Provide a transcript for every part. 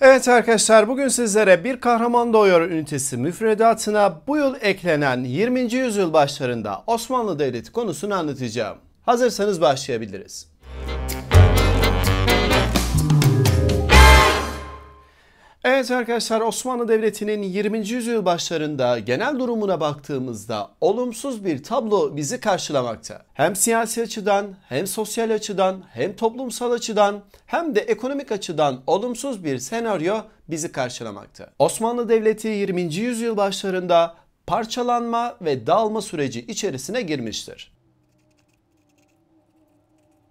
Evet arkadaşlar bugün sizlere bir kahraman doğuyor ünitesi müfredatına bu yıl eklenen 20. yüzyıl başlarında Osmanlı Devleti konusunu anlatacağım. Hazırsanız başlayabiliriz. Müzik Evet arkadaşlar Osmanlı Devleti'nin 20. yüzyıl başlarında genel durumuna baktığımızda olumsuz bir tablo bizi karşılamakta. Hem siyasi açıdan, hem sosyal açıdan, hem toplumsal açıdan, hem de ekonomik açıdan olumsuz bir senaryo bizi karşılamakta. Osmanlı Devleti 20. yüzyıl başlarında parçalanma ve dağılma süreci içerisine girmiştir.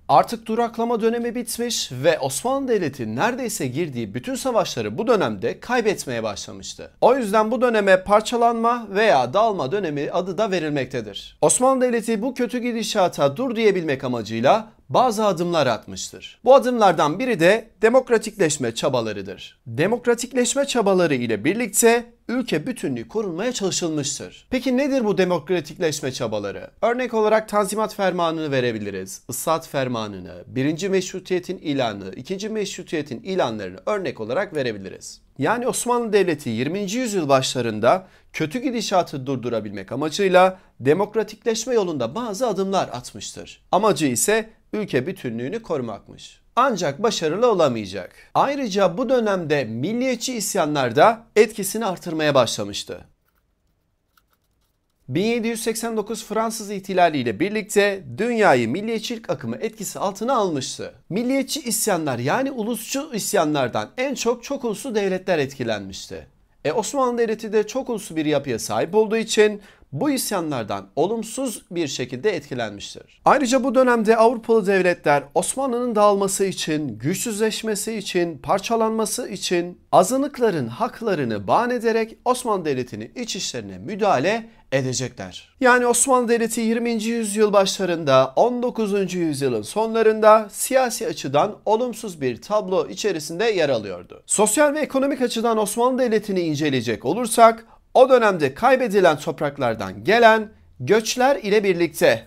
Artık duraklama dönemi bitmiş ve Osmanlı Devleti neredeyse girdiği bütün savaşları bu dönemde kaybetmeye başlamıştı. O yüzden bu döneme parçalanma veya dağılma dönemi adı da verilmektedir. Osmanlı Devleti bu kötü gidişata dur diyebilmek amacıyla bazı adımlar atmıştır. Bu adımlardan biri de demokratikleşme çabalarıdır. Demokratikleşme çabaları ile birlikte ülke bütünlüğü korunmaya çalışılmıştır. Peki nedir bu demokratikleşme çabaları? Örnek olarak Tanzimat Fermanı'nı verebiliriz. Islat Fermanı'nı, 1. Meşrutiyet'in ilanı, 2. Meşrutiyet'in ilanlarını örnek olarak verebiliriz. Yani Osmanlı Devleti 20. yüzyıl başlarında kötü gidişatı durdurabilmek amacıyla demokratikleşme yolunda bazı adımlar atmıştır. Amacı ise ülke bütünlüğünü korumakmış. Ancak başarılı olamayacak. Ayrıca bu dönemde milliyetçi isyanlar da etkisini artırmaya başlamıştı. 1789 Fransız İhtilali ile birlikte dünyayı milliyetçilik akımı etkisi altına almıştı. Milliyetçi isyanlar yani ulusçu isyanlardan en çok çok uluslu devletler etkilenmişti. E Osmanlı Devleti de çok uluslu bir yapıya sahip olduğu için bu isyanlardan olumsuz bir şekilde etkilenmiştir. Ayrıca bu dönemde Avrupalı devletler Osmanlı'nın dağılması için, güçsüzleşmesi için, parçalanması için azınlıkların haklarını ban ederek Osmanlı Devleti'nin iç işlerine müdahale edecekler. Yani Osmanlı Devleti 20. yüzyıl başlarında 19. yüzyılın sonlarında siyasi açıdan olumsuz bir tablo içerisinde yer alıyordu. Sosyal ve ekonomik açıdan Osmanlı Devleti'ni inceleyecek olursak o dönemde kaybedilen topraklardan gelen göçler ile birlikte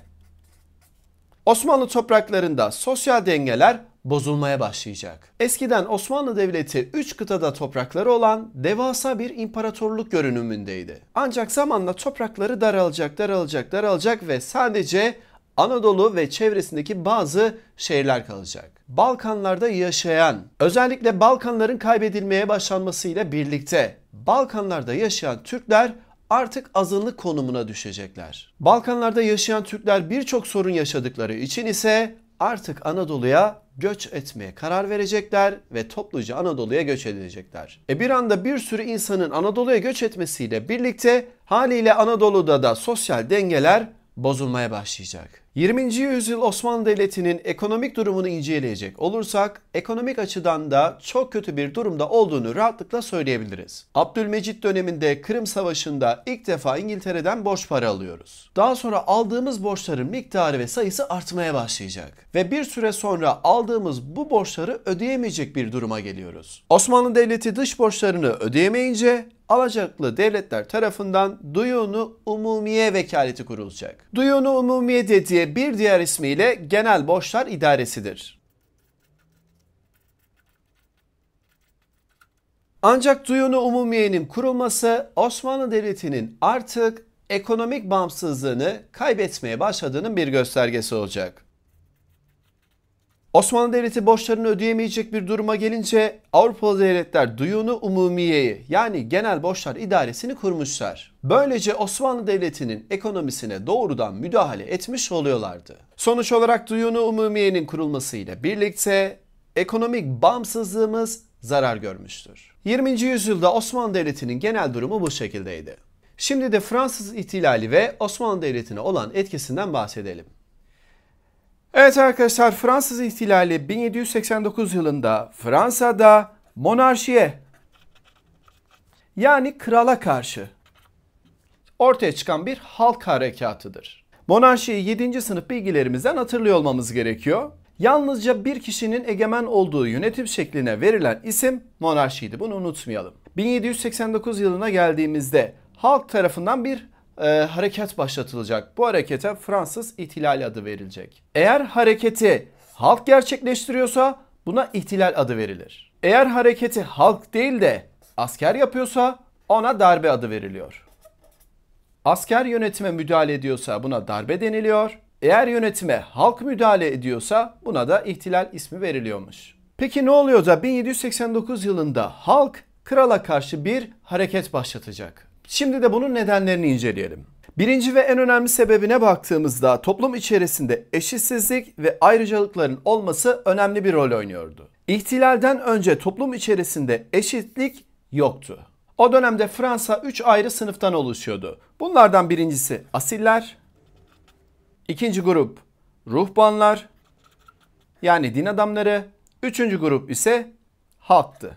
Osmanlı topraklarında sosyal dengeler bozulmaya başlayacak. Eskiden Osmanlı Devleti 3 kıtada toprakları olan devasa bir imparatorluk görünümündeydi. Ancak zamanla toprakları daralacak, daralacak, daralacak ve sadece Anadolu ve çevresindeki bazı şehirler kalacak. Balkanlarda yaşayan, özellikle Balkanların kaybedilmeye başlanmasıyla birlikte Balkanlarda yaşayan Türkler artık azınlık konumuna düşecekler. Balkanlarda yaşayan Türkler birçok sorun yaşadıkları için ise artık Anadolu'ya göç etmeye karar verecekler ve topluca Anadolu'ya göç edilecekler. E bir anda bir sürü insanın Anadolu'ya göç etmesiyle birlikte haliyle Anadolu'da da sosyal dengeler bozulmaya başlayacak. 20. yüzyıl Osmanlı Devleti'nin ekonomik durumunu inceleyecek olursak ekonomik açıdan da çok kötü bir durumda olduğunu rahatlıkla söyleyebiliriz. Abdülmecit döneminde Kırım Savaşı'nda ilk defa İngiltere'den borç para alıyoruz. Daha sonra aldığımız borçların miktarı ve sayısı artmaya başlayacak ve bir süre sonra aldığımız bu borçları ödeyemeyecek bir duruma geliyoruz. Osmanlı Devleti dış borçlarını ödeyemeyince alacaklı devletler tarafından Duyunu Umumiye Vekaleti kurulacak. Duyunu Umumiye dediği bir diğer ismiyle Genel Borçlar İdaresidir. Ancak Duyunu Umumiye'nin kurulması Osmanlı Devleti'nin artık ekonomik bağımsızlığını kaybetmeye başladığının bir göstergesi olacak. Osmanlı Devleti borçlarını ödeyemeyecek bir duruma gelince Avrupalı devletler duyunu umumiyeyi yani genel borçlar idaresini kurmuşlar. Böylece Osmanlı Devleti'nin ekonomisine doğrudan müdahale etmiş oluyorlardı. Sonuç olarak duyunu umumiyenin kurulmasıyla birlikte ekonomik bağımsızlığımız zarar görmüştür. 20. yüzyılda Osmanlı Devleti'nin genel durumu bu şekildeydi. Şimdi de Fransız ihtilali ve Osmanlı Devleti'ne olan etkisinden bahsedelim. Evet arkadaşlar Fransız ihtilali 1789 yılında Fransa'da monarşiye yani krala karşı ortaya çıkan bir halk harekatıdır. Monarşiyi 7. sınıf bilgilerimizden hatırlıyor olmamız gerekiyor. Yalnızca bir kişinin egemen olduğu yönetim şekline verilen isim monarşiydi. Bunu unutmayalım. 1789 yılına geldiğimizde halk tarafından bir e, hareket başlatılacak. Bu harekete Fransız İhtilal adı verilecek. Eğer hareketi halk gerçekleştiriyorsa buna ihtilal adı verilir. Eğer hareketi halk değil de asker yapıyorsa ona darbe adı veriliyor. Asker yönetime müdahale ediyorsa buna darbe deniliyor. Eğer yönetime halk müdahale ediyorsa buna da ihtilal ismi veriliyormuş. Peki ne oluyor da 1789 yılında halk krala karşı bir hareket başlatacak? Şimdi de bunun nedenlerini inceleyelim. Birinci ve en önemli sebebine baktığımızda toplum içerisinde eşitsizlik ve ayrıcalıkların olması önemli bir rol oynuyordu. İhtilalden önce toplum içerisinde eşitlik yoktu. O dönemde Fransa 3 ayrı sınıftan oluşuyordu. Bunlardan birincisi asiller, ikinci grup ruhbanlar yani din adamları, üçüncü grup ise halktı.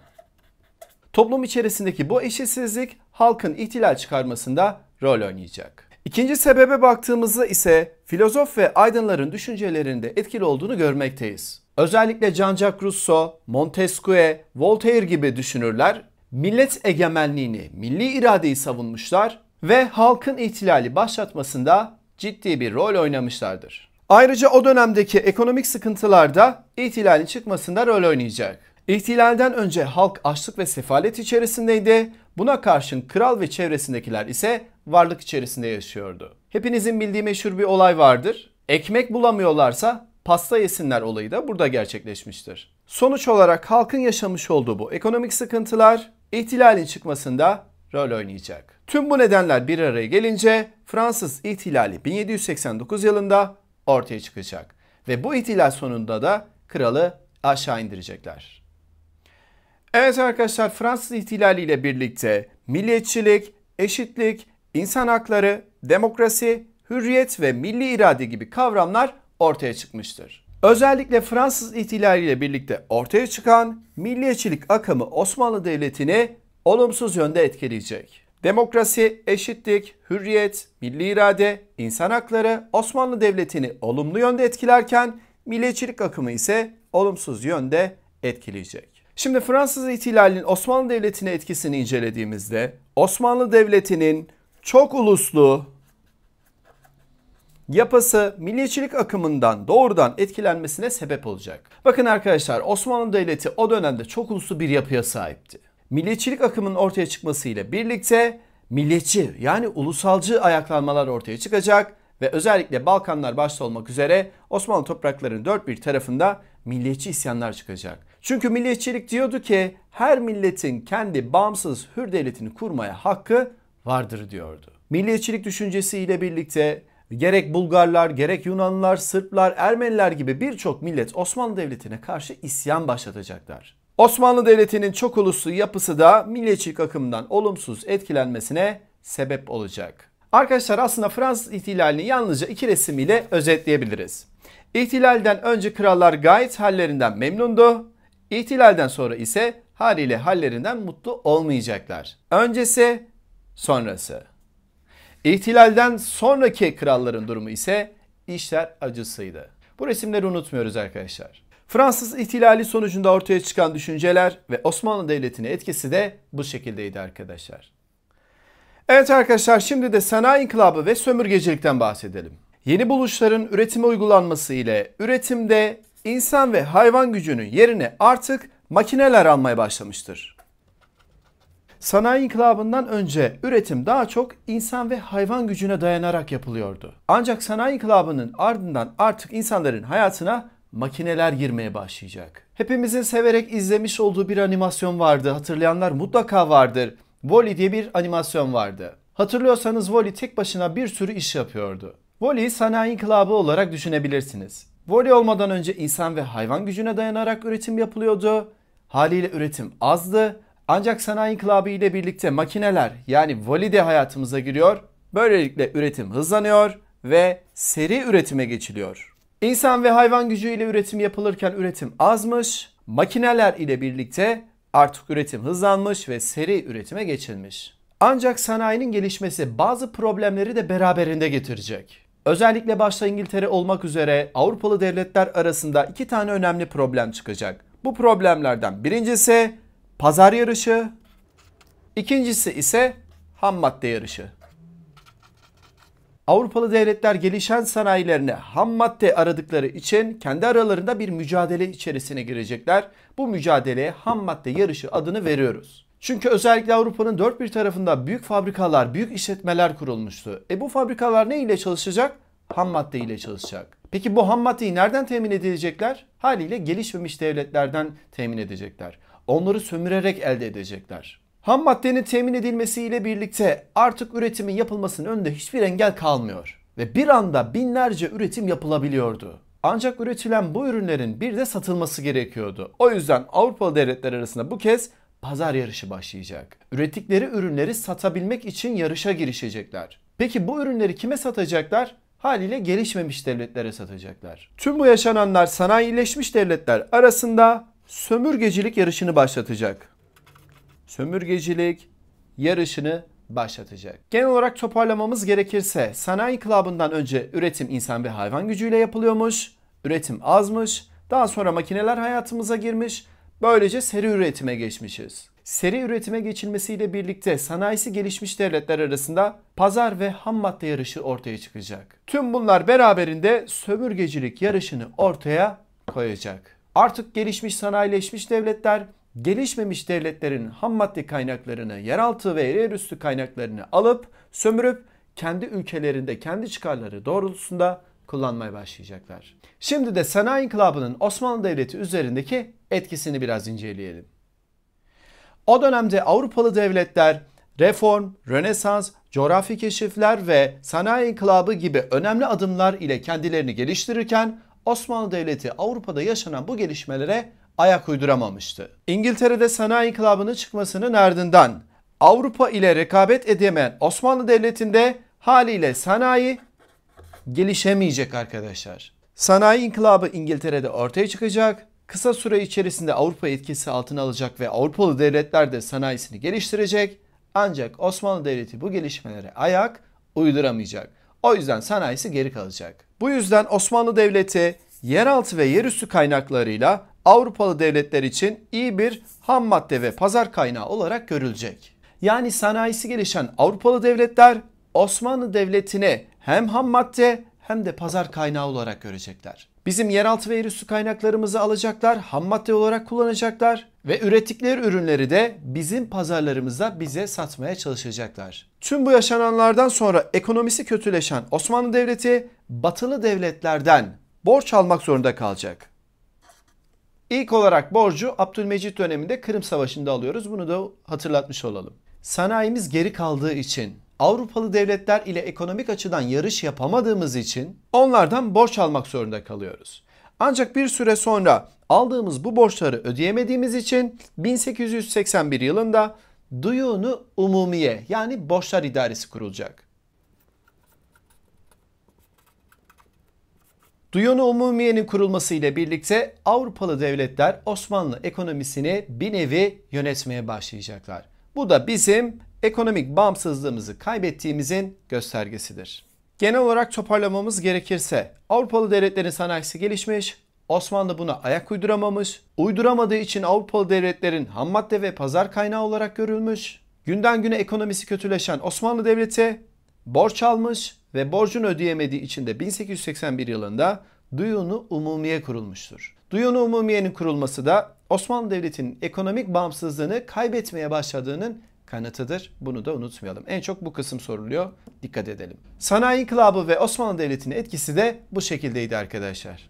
Toplum içerisindeki bu eşitsizlik halkın ihtilal çıkarmasında rol oynayacak. İkinci sebebe baktığımızda ise filozof ve aydınların düşüncelerinde etkili olduğunu görmekteyiz. Özellikle Jean-Jacques Rousseau, Montesquieu, Voltaire gibi düşünürler millet egemenliğini, milli iradeyi savunmuşlar ve halkın ihtilali başlatmasında ciddi bir rol oynamışlardır. Ayrıca o dönemdeki ekonomik sıkıntılarda ihtilalin çıkmasında rol oynayacak. İhtilalden önce halk açlık ve sefalet içerisindeydi Buna karşın kral ve çevresindekiler ise varlık içerisinde yaşıyordu. Hepinizin bildiği meşhur bir olay vardır. Ekmek bulamıyorlarsa pasta yesinler olayı da burada gerçekleşmiştir. Sonuç olarak halkın yaşamış olduğu bu ekonomik sıkıntılar ihtilalin çıkmasında rol oynayacak. Tüm bu nedenler bir araya gelince Fransız ihtilali 1789 yılında ortaya çıkacak ve bu ihtilal sonunda da kralı aşağı indirecekler. Evet arkadaşlar Fransız İhtilali ile birlikte milliyetçilik, eşitlik, insan hakları, demokrasi, hürriyet ve milli irade gibi kavramlar ortaya çıkmıştır. Özellikle Fransız İhtilali ile birlikte ortaya çıkan milliyetçilik akımı Osmanlı Devleti'ni olumsuz yönde etkileyecek. Demokrasi, eşitlik, hürriyet, milli irade, insan hakları Osmanlı Devleti'ni olumlu yönde etkilerken milliyetçilik akımı ise olumsuz yönde etkileyecek. Şimdi Fransız ihtilalinin Osmanlı Devleti'ne etkisini incelediğimizde Osmanlı Devleti'nin çok uluslu yapısı milliyetçilik akımından doğrudan etkilenmesine sebep olacak. Bakın arkadaşlar Osmanlı Devleti o dönemde çok uluslu bir yapıya sahipti. Milliyetçilik akımının ortaya çıkmasıyla birlikte milliyetçi yani ulusalcı ayaklanmalar ortaya çıkacak ve özellikle Balkanlar başta olmak üzere Osmanlı topraklarının dört bir tarafında milliyetçi isyanlar çıkacak. Çünkü milliyetçilik diyordu ki her milletin kendi bağımsız hür devletini kurmaya hakkı vardır diyordu. Milliyetçilik düşüncesiyle birlikte gerek Bulgarlar, gerek Yunanlar, Sırplar, Ermeniler gibi birçok millet Osmanlı Devleti'ne karşı isyan başlatacaklar. Osmanlı Devleti'nin çok uluslu yapısı da milliyetçilik akımından olumsuz etkilenmesine sebep olacak. Arkadaşlar aslında Fransız ihtilalini yalnızca iki resim ile özetleyebiliriz. İhtilalden önce krallar gayet hallerinden memnundu İhtilalden sonra ise haliyle hallerinden mutlu olmayacaklar. Öncesi, sonrası. İhtilalden sonraki kralların durumu ise işler acısıydı. Bu resimleri unutmuyoruz arkadaşlar. Fransız ihtilali sonucunda ortaya çıkan düşünceler ve Osmanlı Devleti'ne etkisi de bu şekildeydi arkadaşlar. Evet arkadaşlar şimdi de sanayi inkılabı ve sömürgecilikten bahsedelim. Yeni buluşların üretime uygulanması ile üretimde İnsan ve hayvan gücünün yerine artık makineler almaya başlamıştır. Sanayi inkılabından önce üretim daha çok insan ve hayvan gücüne dayanarak yapılıyordu. Ancak sanayi inkılabının ardından artık insanların hayatına makineler girmeye başlayacak. Hepimizin severek izlemiş olduğu bir animasyon vardı. Hatırlayanlar mutlaka vardır. Wally diye bir animasyon vardı. Hatırlıyorsanız Wally tek başına bir sürü iş yapıyordu. Wally'i sanayi inkılabı olarak düşünebilirsiniz. Voley olmadan önce insan ve hayvan gücüne dayanarak üretim yapılıyordu. Haliyle üretim azdı. Ancak sanayi inkılabı ile birlikte makineler yani voli de hayatımıza giriyor. Böylelikle üretim hızlanıyor ve seri üretime geçiliyor. İnsan ve hayvan gücüyle üretim yapılırken üretim azmış, makineler ile birlikte artık üretim hızlanmış ve seri üretime geçilmiş. Ancak sanayinin gelişmesi bazı problemleri de beraberinde getirecek. Özellikle başta İngiltere olmak üzere Avrupalı devletler arasında iki tane önemli problem çıkacak. Bu problemlerden birincisi pazar yarışı, ikincisi ise ham madde yarışı. Avrupalı devletler gelişen sanayilerine ham madde aradıkları için kendi aralarında bir mücadele içerisine girecekler. Bu mücadeleye ham madde yarışı adını veriyoruz. Çünkü özellikle Avrupa'nın dört bir tarafında büyük fabrikalar, büyük işletmeler kurulmuştu. E bu fabrikalar ne ile çalışacak? Ham madde ile çalışacak. Peki bu ham maddeyi nereden temin edilecekler? Haliyle gelişmemiş devletlerden temin edecekler. Onları sömürerek elde edecekler. Ham maddenin temin edilmesiyle birlikte artık üretimin yapılmasının önünde hiçbir engel kalmıyor. Ve bir anda binlerce üretim yapılabiliyordu. Ancak üretilen bu ürünlerin bir de satılması gerekiyordu. O yüzden Avrupalı devletler arasında bu kez pazar yarışı başlayacak. Ürettikleri ürünleri satabilmek için yarışa girişecekler. Peki bu ürünleri kime satacaklar? Haliyle gelişmemiş devletlere satacaklar. Tüm bu yaşananlar sanayileşmiş devletler arasında sömürgecilik yarışını başlatacak. Sömürgecilik yarışını başlatacak. Genel olarak toparlamamız gerekirse sanayi kılabından önce üretim insan ve hayvan gücüyle yapılıyormuş, üretim azmış, daha sonra makineler hayatımıza girmiş, Böylece seri üretime geçmişiz. Seri üretime geçilmesiyle birlikte sanayisi gelişmiş devletler arasında pazar ve ham madde yarışı ortaya çıkacak. Tüm bunlar beraberinde sömürgecilik yarışını ortaya koyacak. Artık gelişmiş sanayileşmiş devletler gelişmemiş devletlerin ham madde kaynaklarını, yeraltı ve yerüstü kaynaklarını alıp sömürüp kendi ülkelerinde kendi çıkarları doğrultusunda kullanmaya başlayacaklar. Şimdi de sanayi inkılabının Osmanlı Devleti üzerindeki etkisini biraz inceleyelim. O dönemde Avrupalı devletler reform, rönesans, coğrafi keşifler ve sanayi inkılabı gibi önemli adımlar ile kendilerini geliştirirken Osmanlı Devleti Avrupa'da yaşanan bu gelişmelere ayak uyduramamıştı. İngiltere'de sanayi inkılabının çıkmasının ardından Avrupa ile rekabet edemeyen Osmanlı Devleti'nde haliyle sanayi gelişemeyecek arkadaşlar. Sanayi inkılabı İngiltere'de ortaya çıkacak. Kısa süre içerisinde Avrupa etkisi altına alacak ve Avrupalı devletler de sanayisini geliştirecek. Ancak Osmanlı Devleti bu gelişmelere ayak uyduramayacak. O yüzden sanayisi geri kalacak. Bu yüzden Osmanlı Devleti yeraltı ve yerüstü kaynaklarıyla Avrupalı devletler için iyi bir ham madde ve pazar kaynağı olarak görülecek. Yani sanayisi gelişen Avrupalı devletler Osmanlı Devleti'ne hem ham madde hem de pazar kaynağı olarak görecekler. Bizim yeraltı ve iri kaynaklarımızı alacaklar, ham madde olarak kullanacaklar ve ürettikleri ürünleri de bizim pazarlarımızda bize satmaya çalışacaklar. Tüm bu yaşananlardan sonra ekonomisi kötüleşen Osmanlı Devleti batılı devletlerden borç almak zorunda kalacak. İlk olarak borcu Abdülmecit döneminde Kırım Savaşı'nda alıyoruz. Bunu da hatırlatmış olalım. Sanayimiz geri kaldığı için Avrupalı devletler ile ekonomik açıdan yarış yapamadığımız için onlardan borç almak zorunda kalıyoruz. Ancak bir süre sonra aldığımız bu borçları ödeyemediğimiz için 1881 yılında Duyunu Umumiye yani Borçlar idaresi kurulacak. Duyunu Umumiye'nin kurulması ile birlikte Avrupalı devletler Osmanlı ekonomisini bir nevi yönetmeye başlayacaklar. Bu da bizim ekonomik bağımsızlığımızı kaybettiğimizin göstergesidir. Genel olarak toparlamamız gerekirse Avrupalı devletlerin sanayisi gelişmiş, Osmanlı buna ayak uyduramamış, uyduramadığı için Avrupalı devletlerin ham madde ve pazar kaynağı olarak görülmüş, günden güne ekonomisi kötüleşen Osmanlı Devleti borç almış ve borcunu ödeyemediği için de 1881 yılında Duyunu Umumiye kurulmuştur. Duyunu Umumiye'nin kurulması da Osmanlı Devleti'nin ekonomik bağımsızlığını kaybetmeye başladığının kanıtıdır. Bunu da unutmayalım. En çok bu kısım soruluyor. Dikkat edelim. Sanayi İnkılabı ve Osmanlı Devleti'nin etkisi de bu şekildeydi arkadaşlar.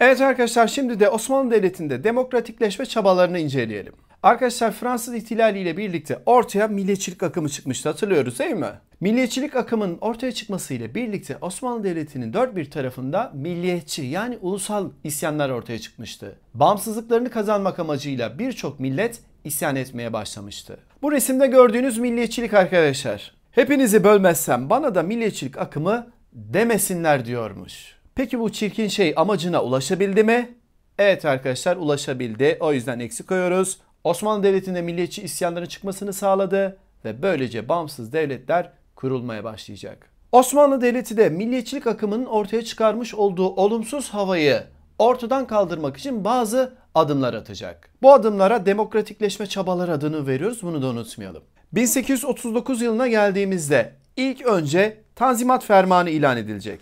Evet arkadaşlar şimdi de Osmanlı Devleti'nde demokratikleşme çabalarını inceleyelim. Arkadaşlar Fransız İhtilali ile birlikte ortaya milliyetçilik akımı çıkmıştı hatırlıyoruz değil mi? Milliyetçilik akımının ortaya çıkmasıyla birlikte Osmanlı Devleti'nin dört bir tarafında milliyetçi yani ulusal isyanlar ortaya çıkmıştı. Bağımsızlıklarını kazanmak amacıyla birçok millet isyan etmeye başlamıştı. Bu resimde gördüğünüz milliyetçilik arkadaşlar. Hepinizi bölmezsem bana da milliyetçilik akımı demesinler diyormuş. Peki bu çirkin şey amacına ulaşabildi mi? Evet arkadaşlar ulaşabildi. O yüzden eksik koyuyoruz. Osmanlı Devleti'nde milliyetçi isyanların çıkmasını sağladı ve böylece bağımsız devletler kurulmaya başlayacak. Osmanlı Devleti de milliyetçilik akımının ortaya çıkarmış olduğu olumsuz havayı ortadan kaldırmak için bazı adımlar atacak. Bu adımlara demokratikleşme çabaları adını veriyoruz. Bunu da unutmayalım. 1839 yılına geldiğimizde ilk önce Tanzimat Fermanı ilan edilecek.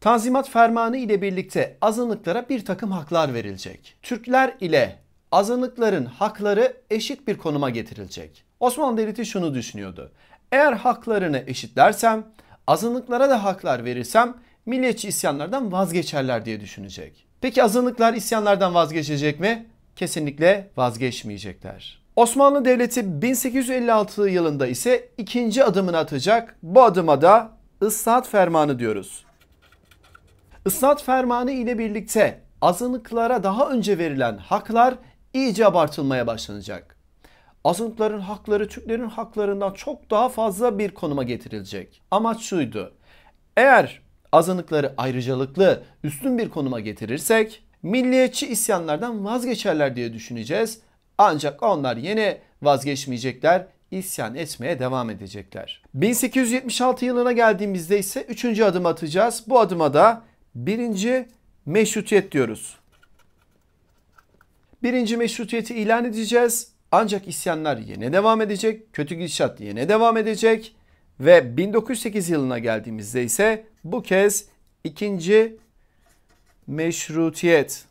Tanzimat Fermanı ile birlikte azınlıklara bir takım haklar verilecek. Türkler ile azınlıkların hakları eşit bir konuma getirilecek. Osmanlı Devleti şunu düşünüyordu. Eğer haklarını eşitlersem, azınlıklara da haklar verirsem milliyetçi isyanlardan vazgeçerler diye düşünecek. Peki azınlıklar isyanlardan vazgeçecek mi? Kesinlikle vazgeçmeyecekler. Osmanlı Devleti 1856 yılında ise ikinci adımını atacak. Bu adıma da ıslahat fermanı diyoruz. Islat fermanı ile birlikte azınlıklara daha önce verilen haklar iyice abartılmaya başlanacak. Azınlıkların hakları Türklerin haklarından çok daha fazla bir konuma getirilecek. Amaç şuydu. Eğer azınlıkları ayrıcalıklı, üstün bir konuma getirirsek milliyetçi isyanlardan vazgeçerler diye düşüneceğiz. Ancak onlar yine vazgeçmeyecekler, isyan etmeye devam edecekler. 1876 yılına geldiğimizde ise üçüncü adım atacağız. Bu adıma da birinci meşrutiyet diyoruz. Birinci meşrutiyeti ilan edeceğiz. Ancak isyanlar yine devam edecek. Kötü gidişat yine devam edecek. Ve 1908 yılına geldiğimizde ise bu kez ikinci meşrutiyet.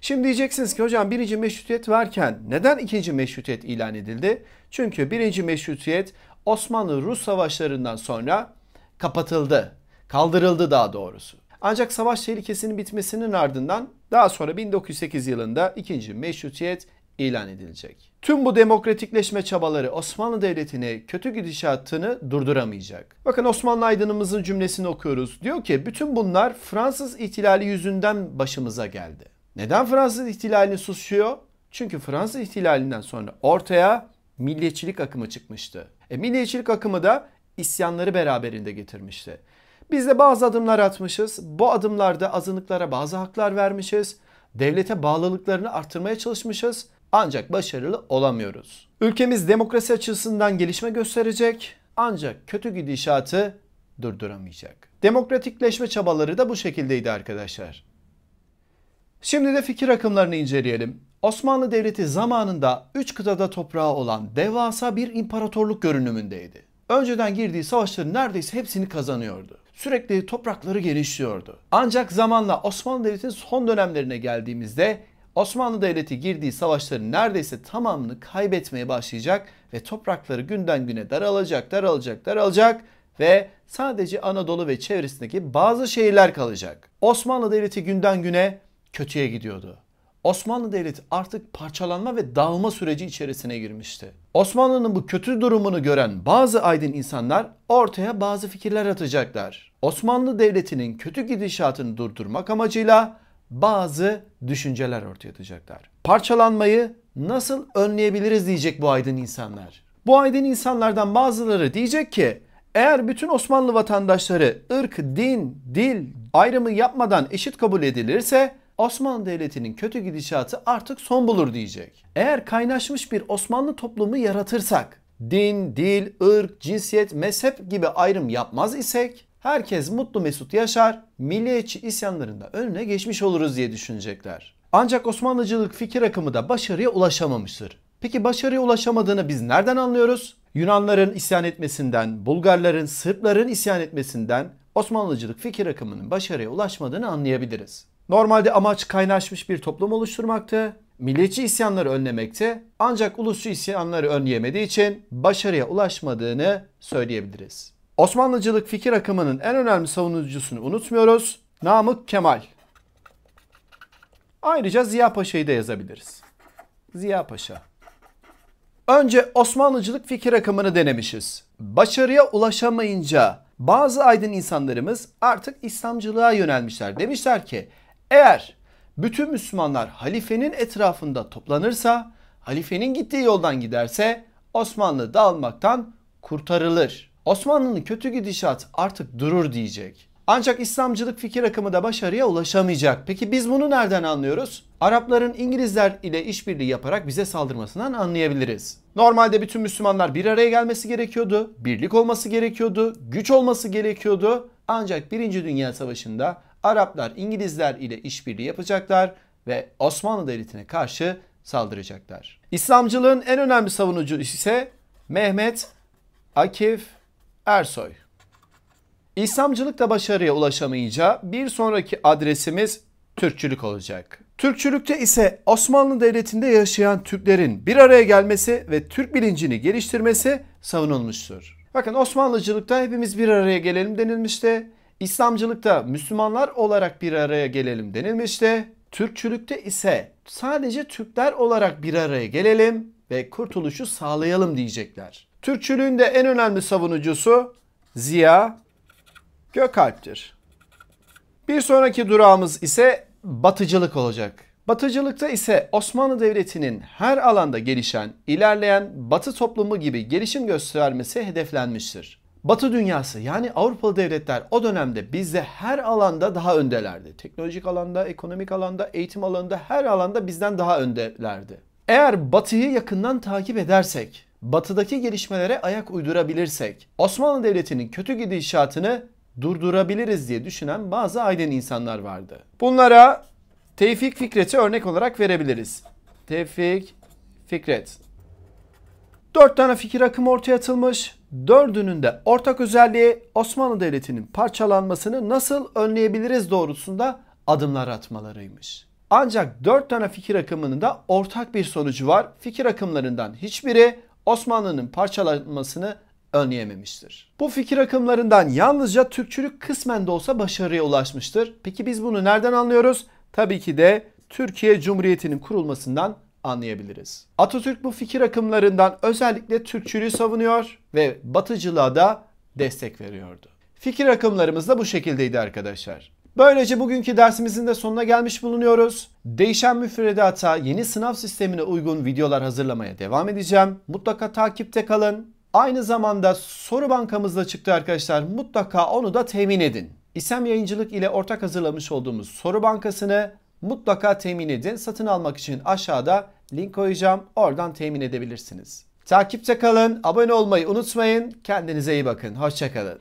Şimdi diyeceksiniz ki hocam birinci meşrutiyet varken neden ikinci meşrutiyet ilan edildi? Çünkü birinci meşrutiyet Osmanlı-Rus savaşlarından sonra kapatıldı. Kaldırıldı daha doğrusu. Ancak savaş tehlikesinin bitmesinin ardından daha sonra 1908 yılında ikinci meşrutiyet ilan edilecek. Tüm bu demokratikleşme çabaları Osmanlı Devleti'ne kötü gidişatını durduramayacak. Bakın Osmanlı aydınımızın cümlesini okuyoruz. Diyor ki bütün bunlar Fransız ihtilali yüzünden başımıza geldi. Neden Fransız ihtilalini susuyor? Çünkü Fransız ihtilalinden sonra ortaya milliyetçilik akımı çıkmıştı. E, milliyetçilik akımı da isyanları beraberinde getirmişti. Biz de bazı adımlar atmışız. Bu adımlarda azınlıklara bazı haklar vermişiz. Devlete bağlılıklarını artırmaya çalışmışız. Ancak başarılı olamıyoruz. Ülkemiz demokrasi açısından gelişme gösterecek ancak kötü gidişatı durduramayacak. Demokratikleşme çabaları da bu şekildeydi arkadaşlar. Şimdi de fikir akımlarını inceleyelim. Osmanlı Devleti zamanında 3 kıtada toprağı olan devasa bir imparatorluk görünümündeydi. Önceden girdiği savaşların neredeyse hepsini kazanıyordu. Sürekli toprakları genişliyordu. Ancak zamanla Osmanlı Devleti'nin son dönemlerine geldiğimizde Osmanlı Devleti girdiği savaşların neredeyse tamamını kaybetmeye başlayacak ve toprakları günden güne daralacak, daralacak, daralacak ve sadece Anadolu ve çevresindeki bazı şehirler kalacak. Osmanlı Devleti günden güne kötüye gidiyordu. Osmanlı Devleti artık parçalanma ve dağılma süreci içerisine girmişti. Osmanlı'nın bu kötü durumunu gören bazı aydın insanlar ortaya bazı fikirler atacaklar. Osmanlı Devleti'nin kötü gidişatını durdurmak amacıyla bazı düşünceler ortaya atacaklar. Parçalanmayı nasıl önleyebiliriz diyecek bu aydın insanlar. Bu aydın insanlardan bazıları diyecek ki eğer bütün Osmanlı vatandaşları ırk, din, dil ayrımı yapmadan eşit kabul edilirse Osmanlı Devleti'nin kötü gidişatı artık son bulur diyecek. Eğer kaynaşmış bir Osmanlı toplumu yaratırsak, din, dil, ırk, cinsiyet, mezhep gibi ayrım yapmaz isek Herkes mutlu mesut yaşar, milliyetçi isyanlarında önüne geçmiş oluruz diye düşünecekler. Ancak Osmanlıcılık fikir akımı da başarıya ulaşamamıştır. Peki başarıya ulaşamadığını biz nereden anlıyoruz? Yunanların isyan etmesinden, Bulgarların, Sırpların isyan etmesinden Osmanlıcılık fikir akımının başarıya ulaşmadığını anlayabiliriz. Normalde amaç kaynaşmış bir toplum oluşturmaktı. Milliyetçi isyanları önlemekte, Ancak ulusçu isyanları önleyemediği için başarıya ulaşmadığını söyleyebiliriz. Osmanlıcılık fikir akımının en önemli savunucusunu unutmuyoruz. Namık Kemal. Ayrıca Ziya Paşa'yı da yazabiliriz. Ziya Paşa. Önce Osmanlıcılık fikir akımını denemişiz. Başarıya ulaşamayınca bazı aydın insanlarımız artık İslamcılığa yönelmişler. Demişler ki eğer bütün Müslümanlar halifenin etrafında toplanırsa, halifenin gittiği yoldan giderse Osmanlı dağılmaktan kurtarılır. Osmanlı'nın kötü gidişat artık durur diyecek. Ancak İslamcılık fikir akımı da başarıya ulaşamayacak. Peki biz bunu nereden anlıyoruz? Arapların İngilizler ile işbirliği yaparak bize saldırmasından anlayabiliriz. Normalde bütün Müslümanlar bir araya gelmesi gerekiyordu, birlik olması gerekiyordu, güç olması gerekiyordu. Ancak 1. Dünya Savaşı'nda Araplar İngilizler ile işbirliği yapacaklar ve Osmanlı Devleti'ne karşı saldıracaklar. İslamcılığın en önemli savunucu ise Mehmet Akif Ersoy. İslamcılıkta başarıya ulaşamayınca bir sonraki adresimiz Türkçülük olacak. Türkçülükte ise Osmanlı Devleti'nde yaşayan Türklerin bir araya gelmesi ve Türk bilincini geliştirmesi savunulmuştur. Bakın Osmanlıcılıkta hepimiz bir araya gelelim denilmişti. İslamcılıkta Müslümanlar olarak bir araya gelelim denilmişti. Türkçülükte ise sadece Türkler olarak bir araya gelelim ve kurtuluşu sağlayalım diyecekler. Türkçülüğün de en önemli savunucusu Ziya Gökalp'tir. Bir sonraki durağımız ise batıcılık olacak. Batıcılıkta ise Osmanlı Devleti'nin her alanda gelişen, ilerleyen batı toplumu gibi gelişim göstermesi hedeflenmiştir. Batı dünyası yani Avrupalı devletler o dönemde bizde her alanda daha öndelerdi. Teknolojik alanda, ekonomik alanda, eğitim alanında her alanda bizden daha öndelerdi. Eğer batıyı yakından takip edersek batıdaki gelişmelere ayak uydurabilirsek Osmanlı Devleti'nin kötü gidişatını durdurabiliriz diye düşünen bazı aydın insanlar vardı. Bunlara Tevfik Fikret'i örnek olarak verebiliriz. Tevfik Fikret. Dört tane fikir akımı ortaya atılmış. Dördünün de ortak özelliği Osmanlı Devleti'nin parçalanmasını nasıl önleyebiliriz doğrultusunda adımlar atmalarıymış. Ancak dört tane fikir akımının da ortak bir sonucu var. Fikir akımlarından hiçbiri Osmanlı'nın parçalanmasını önleyememiştir. Bu fikir akımlarından yalnızca Türkçülük kısmen de olsa başarıya ulaşmıştır. Peki biz bunu nereden anlıyoruz? Tabii ki de Türkiye Cumhuriyeti'nin kurulmasından anlayabiliriz. Atatürk bu fikir akımlarından özellikle Türkçülüğü savunuyor ve batıcılığa da destek veriyordu. Fikir akımlarımız da bu şekildeydi arkadaşlar. Böylece bugünkü dersimizin de sonuna gelmiş bulunuyoruz. Değişen müfredata yeni sınav sistemine uygun videolar hazırlamaya devam edeceğim. Mutlaka takipte kalın. Aynı zamanda soru bankamızda çıktı arkadaşlar. Mutlaka onu da temin edin. İsem Yayıncılık ile ortak hazırlamış olduğumuz soru bankasını mutlaka temin edin. Satın almak için aşağıda link koyacağım. Oradan temin edebilirsiniz. Takipte kalın, abone olmayı unutmayın. Kendinize iyi bakın. Hoşçakalın.